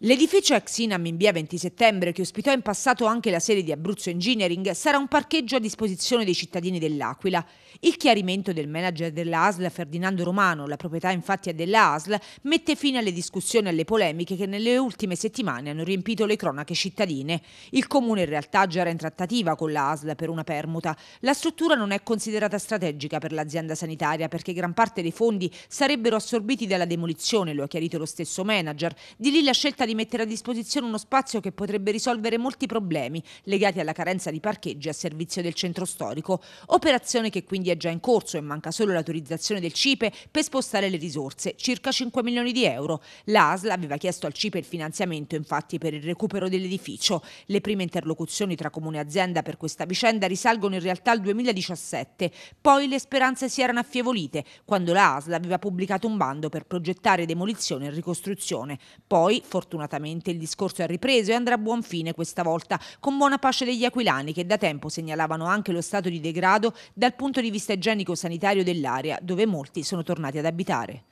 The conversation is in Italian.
L'edificio ex Inam in via 20 settembre, che ospitò in passato anche la sede di Abruzzo Engineering, sarà un parcheggio a disposizione dei cittadini dell'Aquila. Il chiarimento del manager della ASL Ferdinando Romano, la proprietà infatti è della ASL, mette fine alle discussioni e alle polemiche che nelle ultime settimane hanno riempito le cronache cittadine. Il comune in realtà già era in trattativa con la ASL per una permuta. La struttura non è considerata strategica per l'azienda sanitaria perché gran parte dei fondi sarebbero assorbiti dalla demolizione, lo ha chiarito lo stesso manager. Di lì la scelta di mettere a disposizione uno spazio che potrebbe risolvere molti problemi legati alla carenza di parcheggi a servizio del centro storico. Operazione che quindi è già in corso e manca solo l'autorizzazione del CIPE per spostare le risorse, circa 5 milioni di euro. L'ASL aveva chiesto al CIPE il finanziamento infatti per il recupero dell'edificio. Le prime interlocuzioni tra comune e azienda per questa vicenda risalgono in realtà al 2017. Poi le speranze si erano affievolite quando la ASL aveva pubblicato un bando per progettare demolizione e ricostruzione. Poi, fortunatamente, Fortunatamente il discorso è ripreso e andrà a buon fine questa volta, con buona pace degli aquilani che da tempo segnalavano anche lo stato di degrado dal punto di vista igienico-sanitario dell'area, dove molti sono tornati ad abitare.